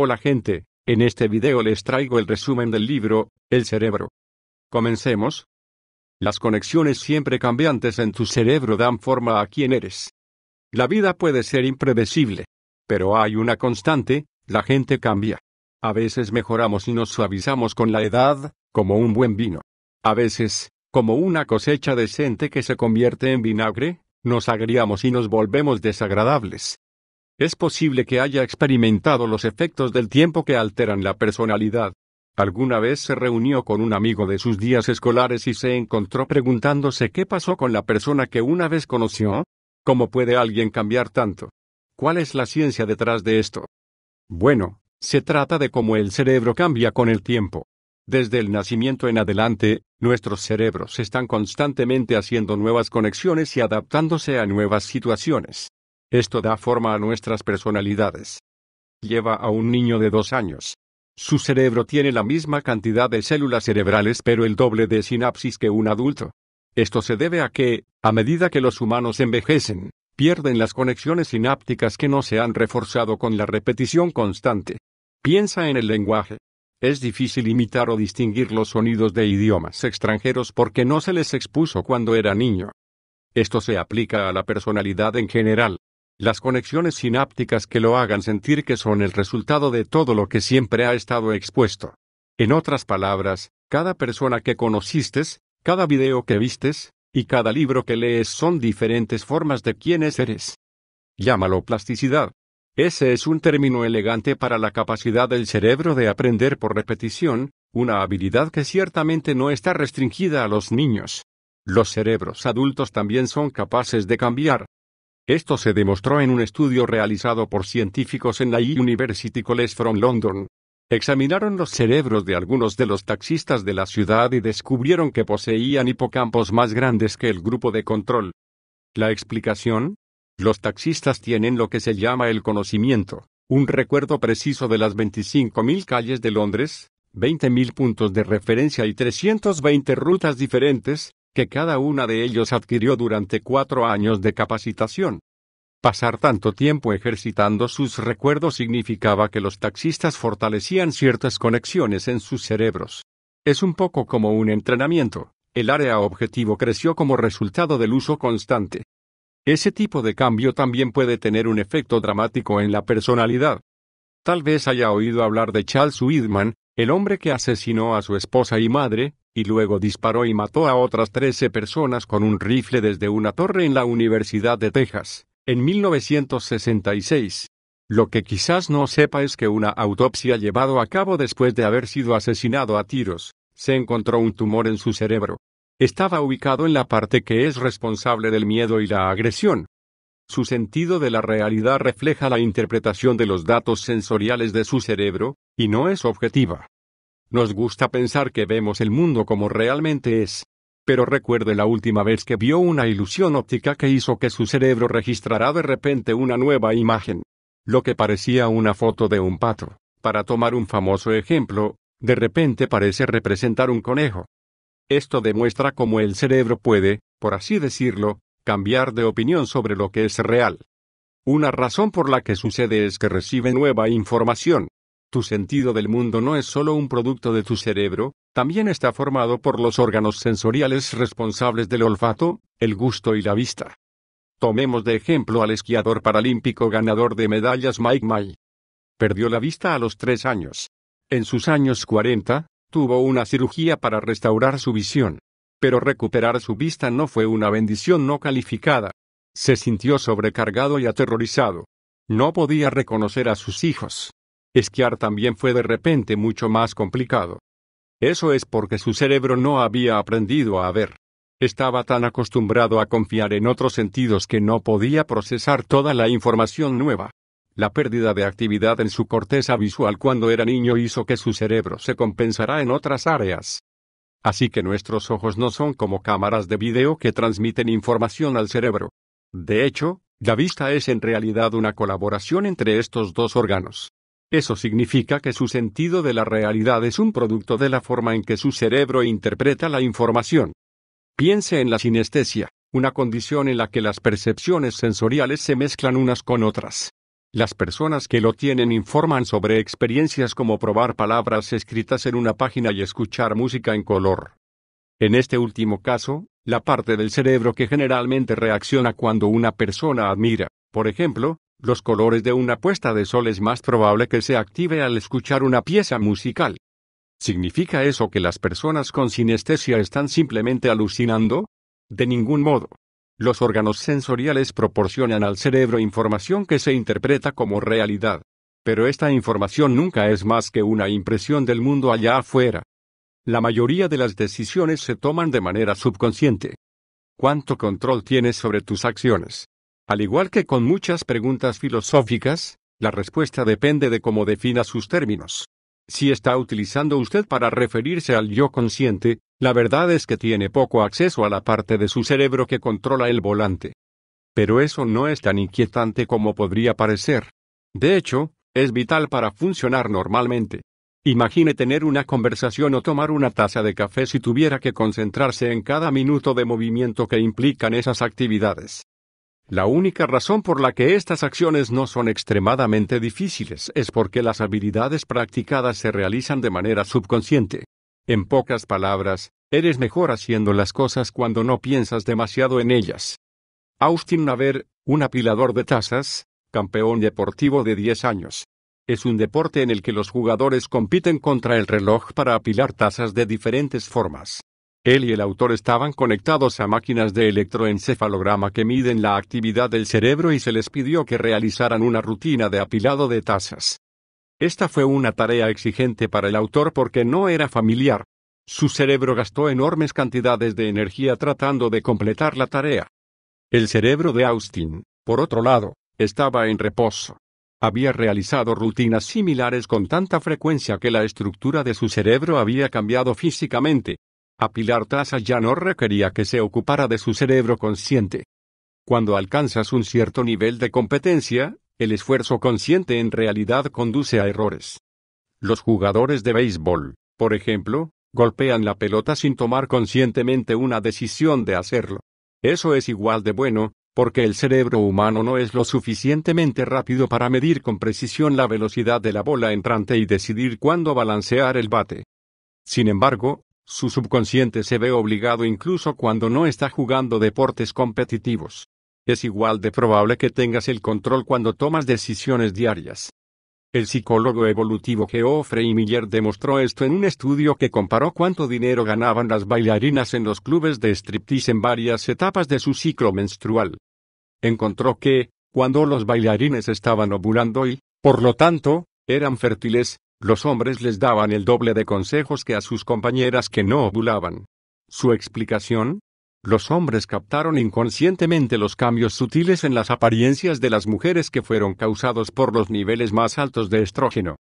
Hola gente, en este video les traigo el resumen del libro, El cerebro. Comencemos. Las conexiones siempre cambiantes en tu cerebro dan forma a quién eres. La vida puede ser impredecible. Pero hay una constante, la gente cambia. A veces mejoramos y nos suavizamos con la edad, como un buen vino. A veces, como una cosecha decente que se convierte en vinagre, nos agriamos y nos volvemos desagradables. Es posible que haya experimentado los efectos del tiempo que alteran la personalidad. Alguna vez se reunió con un amigo de sus días escolares y se encontró preguntándose qué pasó con la persona que una vez conoció. ¿Cómo puede alguien cambiar tanto? ¿Cuál es la ciencia detrás de esto? Bueno, se trata de cómo el cerebro cambia con el tiempo. Desde el nacimiento en adelante, nuestros cerebros están constantemente haciendo nuevas conexiones y adaptándose a nuevas situaciones. Esto da forma a nuestras personalidades. Lleva a un niño de dos años. Su cerebro tiene la misma cantidad de células cerebrales pero el doble de sinapsis que un adulto. Esto se debe a que, a medida que los humanos envejecen, pierden las conexiones sinápticas que no se han reforzado con la repetición constante. Piensa en el lenguaje. Es difícil imitar o distinguir los sonidos de idiomas extranjeros porque no se les expuso cuando era niño. Esto se aplica a la personalidad en general las conexiones sinápticas que lo hagan sentir que son el resultado de todo lo que siempre ha estado expuesto. En otras palabras, cada persona que conociste, cada video que vistes, y cada libro que lees son diferentes formas de quién eres. Llámalo plasticidad. Ese es un término elegante para la capacidad del cerebro de aprender por repetición, una habilidad que ciertamente no está restringida a los niños. Los cerebros adultos también son capaces de cambiar, esto se demostró en un estudio realizado por científicos en la University College from London. Examinaron los cerebros de algunos de los taxistas de la ciudad y descubrieron que poseían hipocampos más grandes que el grupo de control. ¿La explicación? Los taxistas tienen lo que se llama el conocimiento, un recuerdo preciso de las 25.000 calles de Londres, 20.000 puntos de referencia y 320 rutas diferentes, que cada una de ellos adquirió durante cuatro años de capacitación. Pasar tanto tiempo ejercitando sus recuerdos significaba que los taxistas fortalecían ciertas conexiones en sus cerebros. Es un poco como un entrenamiento, el área objetivo creció como resultado del uso constante. Ese tipo de cambio también puede tener un efecto dramático en la personalidad. Tal vez haya oído hablar de Charles Widman el hombre que asesinó a su esposa y madre, y luego disparó y mató a otras 13 personas con un rifle desde una torre en la Universidad de Texas, en 1966. Lo que quizás no sepa es que una autopsia llevado a cabo después de haber sido asesinado a tiros, se encontró un tumor en su cerebro. Estaba ubicado en la parte que es responsable del miedo y la agresión. Su sentido de la realidad refleja la interpretación de los datos sensoriales de su cerebro, y no es objetiva. Nos gusta pensar que vemos el mundo como realmente es. Pero recuerde la última vez que vio una ilusión óptica que hizo que su cerebro registrara de repente una nueva imagen. Lo que parecía una foto de un pato, para tomar un famoso ejemplo, de repente parece representar un conejo. Esto demuestra cómo el cerebro puede, por así decirlo, cambiar de opinión sobre lo que es real. Una razón por la que sucede es que recibe nueva información. Tu sentido del mundo no es solo un producto de tu cerebro, también está formado por los órganos sensoriales responsables del olfato, el gusto y la vista. Tomemos de ejemplo al esquiador paralímpico ganador de medallas Mike May. Perdió la vista a los tres años. En sus años cuarenta, tuvo una cirugía para restaurar su visión. Pero recuperar su vista no fue una bendición no calificada. Se sintió sobrecargado y aterrorizado. No podía reconocer a sus hijos. Esquiar también fue de repente mucho más complicado. Eso es porque su cerebro no había aprendido a ver. Estaba tan acostumbrado a confiar en otros sentidos que no podía procesar toda la información nueva. La pérdida de actividad en su corteza visual cuando era niño hizo que su cerebro se compensara en otras áreas. Así que nuestros ojos no son como cámaras de video que transmiten información al cerebro. De hecho, la vista es en realidad una colaboración entre estos dos órganos. Eso significa que su sentido de la realidad es un producto de la forma en que su cerebro interpreta la información. Piense en la sinestesia, una condición en la que las percepciones sensoriales se mezclan unas con otras. Las personas que lo tienen informan sobre experiencias como probar palabras escritas en una página y escuchar música en color. En este último caso, la parte del cerebro que generalmente reacciona cuando una persona admira, por ejemplo, los colores de una puesta de sol es más probable que se active al escuchar una pieza musical. ¿Significa eso que las personas con sinestesia están simplemente alucinando? De ningún modo. Los órganos sensoriales proporcionan al cerebro información que se interpreta como realidad. Pero esta información nunca es más que una impresión del mundo allá afuera. La mayoría de las decisiones se toman de manera subconsciente. ¿Cuánto control tienes sobre tus acciones? Al igual que con muchas preguntas filosóficas, la respuesta depende de cómo defina sus términos. Si está utilizando usted para referirse al yo consciente, la verdad es que tiene poco acceso a la parte de su cerebro que controla el volante. Pero eso no es tan inquietante como podría parecer. De hecho, es vital para funcionar normalmente. Imagine tener una conversación o tomar una taza de café si tuviera que concentrarse en cada minuto de movimiento que implican esas actividades. La única razón por la que estas acciones no son extremadamente difíciles es porque las habilidades practicadas se realizan de manera subconsciente. En pocas palabras, eres mejor haciendo las cosas cuando no piensas demasiado en ellas. Austin Naver, un apilador de tazas, campeón deportivo de 10 años. Es un deporte en el que los jugadores compiten contra el reloj para apilar tazas de diferentes formas. Él y el autor estaban conectados a máquinas de electroencefalograma que miden la actividad del cerebro y se les pidió que realizaran una rutina de apilado de tazas. Esta fue una tarea exigente para el autor porque no era familiar. Su cerebro gastó enormes cantidades de energía tratando de completar la tarea. El cerebro de Austin, por otro lado, estaba en reposo. Había realizado rutinas similares con tanta frecuencia que la estructura de su cerebro había cambiado físicamente, a Pilar Taza ya no requería que se ocupara de su cerebro consciente. Cuando alcanzas un cierto nivel de competencia, el esfuerzo consciente en realidad conduce a errores. Los jugadores de béisbol, por ejemplo, golpean la pelota sin tomar conscientemente una decisión de hacerlo. Eso es igual de bueno, porque el cerebro humano no es lo suficientemente rápido para medir con precisión la velocidad de la bola entrante y decidir cuándo balancear el bate. Sin embargo, su subconsciente se ve obligado incluso cuando no está jugando deportes competitivos. Es igual de probable que tengas el control cuando tomas decisiones diarias. El psicólogo evolutivo Geoffrey Miller demostró esto en un estudio que comparó cuánto dinero ganaban las bailarinas en los clubes de striptease en varias etapas de su ciclo menstrual. Encontró que, cuando los bailarines estaban ovulando y, por lo tanto, eran fértiles, los hombres les daban el doble de consejos que a sus compañeras que no ovulaban. ¿Su explicación? Los hombres captaron inconscientemente los cambios sutiles en las apariencias de las mujeres que fueron causados por los niveles más altos de estrógeno.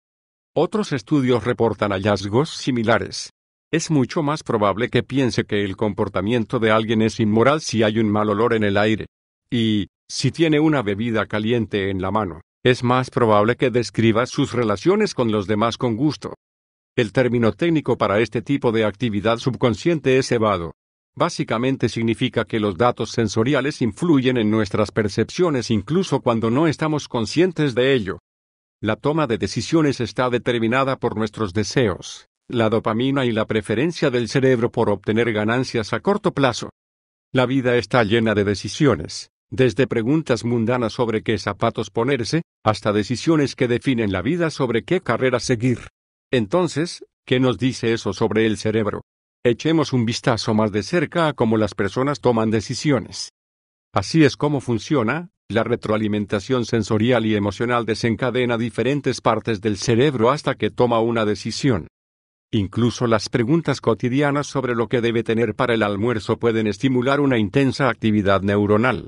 Otros estudios reportan hallazgos similares. Es mucho más probable que piense que el comportamiento de alguien es inmoral si hay un mal olor en el aire. Y, si tiene una bebida caliente en la mano es más probable que describas sus relaciones con los demás con gusto. El término técnico para este tipo de actividad subconsciente es evado. Básicamente significa que los datos sensoriales influyen en nuestras percepciones incluso cuando no estamos conscientes de ello. La toma de decisiones está determinada por nuestros deseos, la dopamina y la preferencia del cerebro por obtener ganancias a corto plazo. La vida está llena de decisiones, desde preguntas mundanas sobre qué zapatos ponerse, hasta decisiones que definen la vida sobre qué carrera seguir. Entonces, ¿qué nos dice eso sobre el cerebro? Echemos un vistazo más de cerca a cómo las personas toman decisiones. Así es como funciona, la retroalimentación sensorial y emocional desencadena diferentes partes del cerebro hasta que toma una decisión. Incluso las preguntas cotidianas sobre lo que debe tener para el almuerzo pueden estimular una intensa actividad neuronal.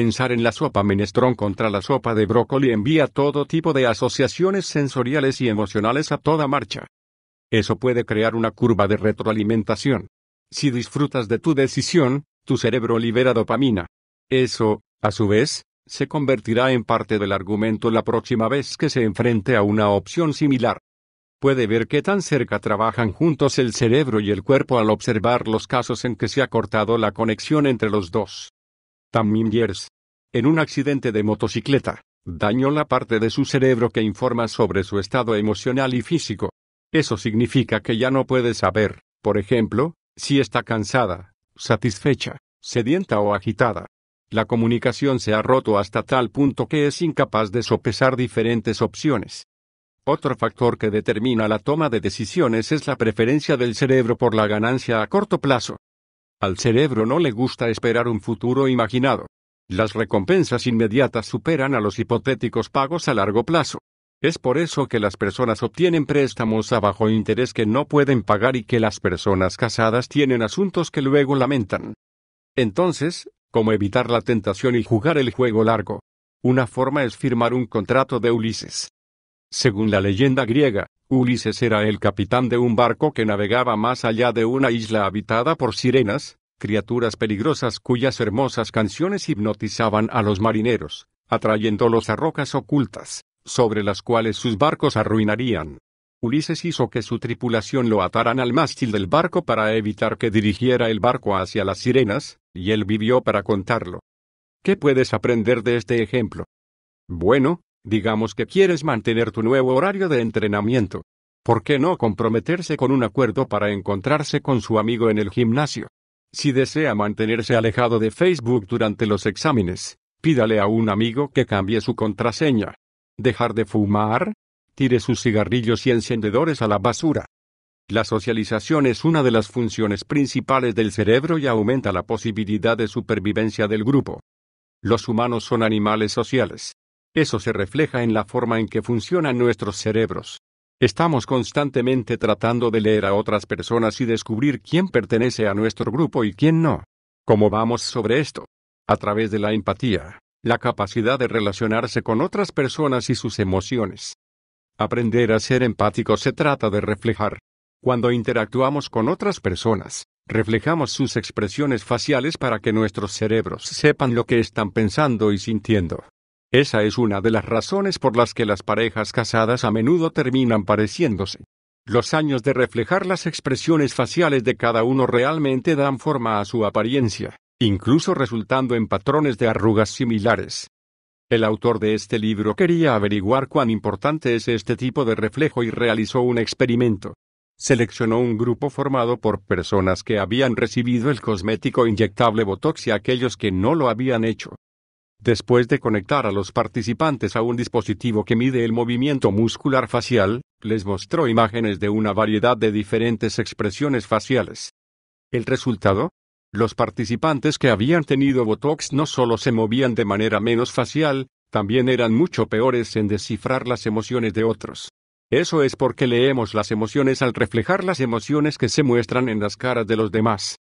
Pensar en la sopa menestrón contra la sopa de brócoli envía todo tipo de asociaciones sensoriales y emocionales a toda marcha. Eso puede crear una curva de retroalimentación. Si disfrutas de tu decisión, tu cerebro libera dopamina. Eso, a su vez, se convertirá en parte del argumento la próxima vez que se enfrente a una opción similar. Puede ver qué tan cerca trabajan juntos el cerebro y el cuerpo al observar los casos en que se ha cortado la conexión entre los dos years, En un accidente de motocicleta, dañó la parte de su cerebro que informa sobre su estado emocional y físico. Eso significa que ya no puede saber, por ejemplo, si está cansada, satisfecha, sedienta o agitada. La comunicación se ha roto hasta tal punto que es incapaz de sopesar diferentes opciones. Otro factor que determina la toma de decisiones es la preferencia del cerebro por la ganancia a corto plazo. Al cerebro no le gusta esperar un futuro imaginado. Las recompensas inmediatas superan a los hipotéticos pagos a largo plazo. Es por eso que las personas obtienen préstamos a bajo interés que no pueden pagar y que las personas casadas tienen asuntos que luego lamentan. Entonces, ¿cómo evitar la tentación y jugar el juego largo? Una forma es firmar un contrato de Ulises. Según la leyenda griega, Ulises era el capitán de un barco que navegaba más allá de una isla habitada por sirenas, criaturas peligrosas cuyas hermosas canciones hipnotizaban a los marineros, atrayéndolos a rocas ocultas, sobre las cuales sus barcos arruinarían. Ulises hizo que su tripulación lo ataran al mástil del barco para evitar que dirigiera el barco hacia las sirenas, y él vivió para contarlo. ¿Qué puedes aprender de este ejemplo? Bueno, Digamos que quieres mantener tu nuevo horario de entrenamiento. ¿Por qué no comprometerse con un acuerdo para encontrarse con su amigo en el gimnasio? Si desea mantenerse alejado de Facebook durante los exámenes, pídale a un amigo que cambie su contraseña. Dejar de fumar, tire sus cigarrillos y encendedores a la basura. La socialización es una de las funciones principales del cerebro y aumenta la posibilidad de supervivencia del grupo. Los humanos son animales sociales, eso se refleja en la forma en que funcionan nuestros cerebros. Estamos constantemente tratando de leer a otras personas y descubrir quién pertenece a nuestro grupo y quién no. ¿Cómo vamos sobre esto? A través de la empatía, la capacidad de relacionarse con otras personas y sus emociones. Aprender a ser empático se trata de reflejar. Cuando interactuamos con otras personas, reflejamos sus expresiones faciales para que nuestros cerebros sepan lo que están pensando y sintiendo. Esa es una de las razones por las que las parejas casadas a menudo terminan pareciéndose. Los años de reflejar las expresiones faciales de cada uno realmente dan forma a su apariencia, incluso resultando en patrones de arrugas similares. El autor de este libro quería averiguar cuán importante es este tipo de reflejo y realizó un experimento. Seleccionó un grupo formado por personas que habían recibido el cosmético inyectable Botox y aquellos que no lo habían hecho. Después de conectar a los participantes a un dispositivo que mide el movimiento muscular facial, les mostró imágenes de una variedad de diferentes expresiones faciales. ¿El resultado? Los participantes que habían tenido Botox no solo se movían de manera menos facial, también eran mucho peores en descifrar las emociones de otros. Eso es porque leemos las emociones al reflejar las emociones que se muestran en las caras de los demás.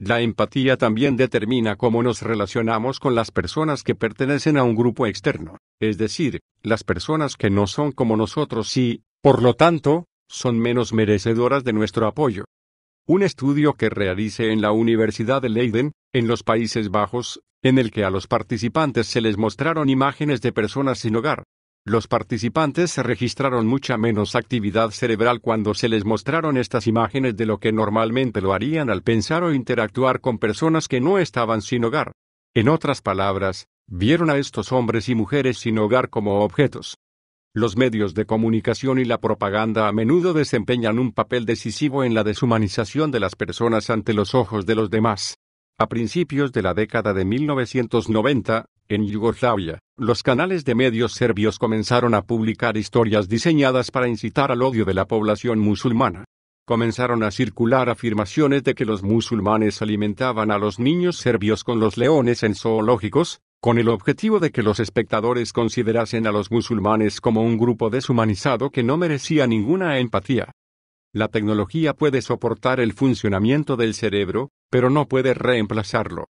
La empatía también determina cómo nos relacionamos con las personas que pertenecen a un grupo externo, es decir, las personas que no son como nosotros y, por lo tanto, son menos merecedoras de nuestro apoyo. Un estudio que realice en la Universidad de Leiden, en los Países Bajos, en el que a los participantes se les mostraron imágenes de personas sin hogar, los participantes registraron mucha menos actividad cerebral cuando se les mostraron estas imágenes de lo que normalmente lo harían al pensar o interactuar con personas que no estaban sin hogar. En otras palabras, vieron a estos hombres y mujeres sin hogar como objetos. Los medios de comunicación y la propaganda a menudo desempeñan un papel decisivo en la deshumanización de las personas ante los ojos de los demás. A principios de la década de 1990, en Yugoslavia, los canales de medios serbios comenzaron a publicar historias diseñadas para incitar al odio de la población musulmana. Comenzaron a circular afirmaciones de que los musulmanes alimentaban a los niños serbios con los leones en zoológicos, con el objetivo de que los espectadores considerasen a los musulmanes como un grupo deshumanizado que no merecía ninguna empatía. La tecnología puede soportar el funcionamiento del cerebro, pero no puede reemplazarlo.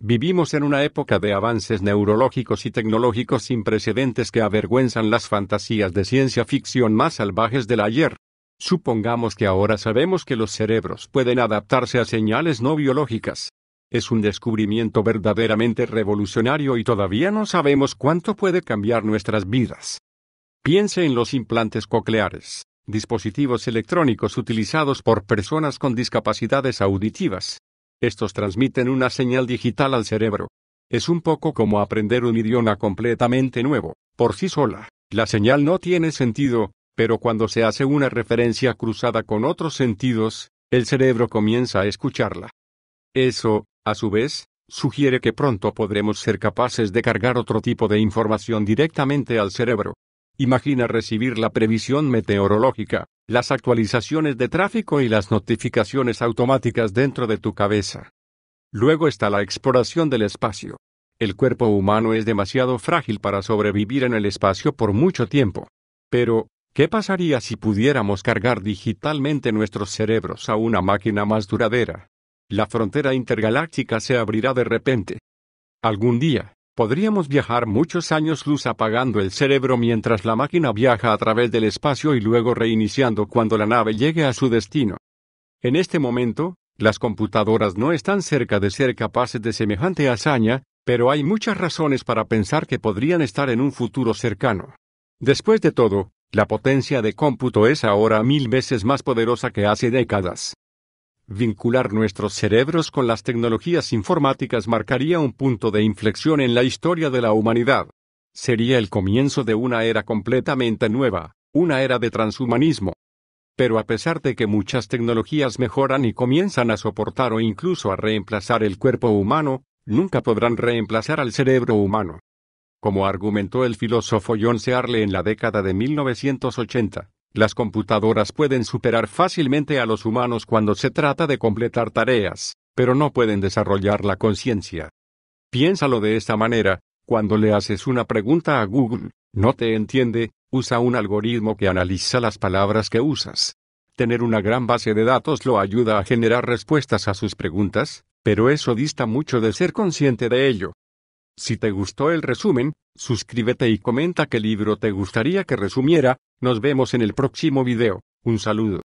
Vivimos en una época de avances neurológicos y tecnológicos sin precedentes que avergüenzan las fantasías de ciencia ficción más salvajes del ayer. Supongamos que ahora sabemos que los cerebros pueden adaptarse a señales no biológicas. Es un descubrimiento verdaderamente revolucionario y todavía no sabemos cuánto puede cambiar nuestras vidas. Piense en los implantes cocleares, dispositivos electrónicos utilizados por personas con discapacidades auditivas, estos transmiten una señal digital al cerebro. Es un poco como aprender un idioma completamente nuevo, por sí sola. La señal no tiene sentido, pero cuando se hace una referencia cruzada con otros sentidos, el cerebro comienza a escucharla. Eso, a su vez, sugiere que pronto podremos ser capaces de cargar otro tipo de información directamente al cerebro, Imagina recibir la previsión meteorológica, las actualizaciones de tráfico y las notificaciones automáticas dentro de tu cabeza. Luego está la exploración del espacio. El cuerpo humano es demasiado frágil para sobrevivir en el espacio por mucho tiempo. Pero, ¿qué pasaría si pudiéramos cargar digitalmente nuestros cerebros a una máquina más duradera? La frontera intergaláctica se abrirá de repente. Algún día, Podríamos viajar muchos años luz apagando el cerebro mientras la máquina viaja a través del espacio y luego reiniciando cuando la nave llegue a su destino. En este momento, las computadoras no están cerca de ser capaces de semejante hazaña, pero hay muchas razones para pensar que podrían estar en un futuro cercano. Después de todo, la potencia de cómputo es ahora mil veces más poderosa que hace décadas. Vincular nuestros cerebros con las tecnologías informáticas marcaría un punto de inflexión en la historia de la humanidad. Sería el comienzo de una era completamente nueva, una era de transhumanismo. Pero a pesar de que muchas tecnologías mejoran y comienzan a soportar o incluso a reemplazar el cuerpo humano, nunca podrán reemplazar al cerebro humano. Como argumentó el filósofo John Searle en la década de 1980, las computadoras pueden superar fácilmente a los humanos cuando se trata de completar tareas, pero no pueden desarrollar la conciencia. Piénsalo de esta manera, cuando le haces una pregunta a Google, no te entiende, usa un algoritmo que analiza las palabras que usas. Tener una gran base de datos lo ayuda a generar respuestas a sus preguntas, pero eso dista mucho de ser consciente de ello. Si te gustó el resumen, suscríbete y comenta qué libro te gustaría que resumiera, nos vemos en el próximo video, un saludo.